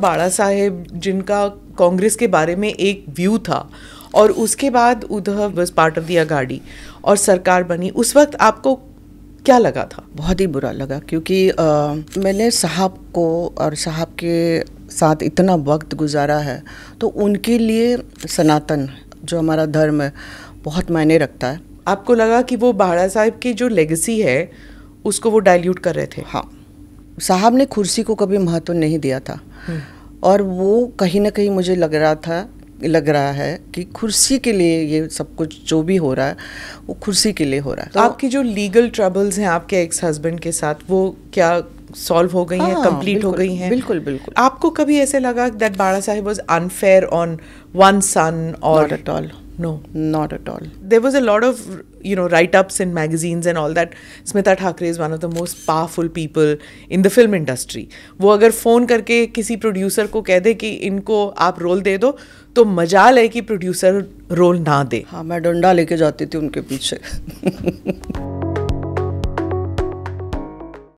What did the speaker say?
बाड़ा साहेब जिनका कांग्रेस के बारे में एक व्यू था और उसके बाद उद्धव बस पार्ट ऑफ दी अगाड़ी और सरकार बनी उस वक्त आपको क्या लगा था बहुत ही बुरा लगा क्योंकि आ, मैंने साहब को और साहब के साथ इतना वक्त गुजारा है तो उनके लिए सनातन जो हमारा धर्म है बहुत मायने रखता है आपको लगा कि वो बाड़ा साहब की जो लेगेसी है उसको वो डाइल्यूट कर रहे थे हाँ साहब ने कुर्सी को कभी महत्व नहीं दिया था हम्म। और वो कहीं ना कहीं मुझे लग रहा था लग रहा है कि कुर्सी के लिए ये सब कुछ जो भी हो रहा है वो कुर्सी के लिए हो रहा है तो आपकी जो लीगल ट्रबल्स हैं आपके एक्स हस्बैंड के साथ वो क्या सॉल्व हो गई हाँ, हैं कंप्लीट हो गई हैं बिल्कुल बिल्कुल आपको कभी ऐसे लगा that Bara Sahib was unfair on one son और at all No. Not at all. There was a lot of, you know, write ups in magazines and all that. Smita Thakre is one of the most powerful people in the film industry. वो अगर phone करके किसी producer को कह दे कि इनको आप role दे दो तो मजाल है कि प्रोड्यूसर रोल ना दे हाँ मैं डंडा लेके जाती थी उनके पीछे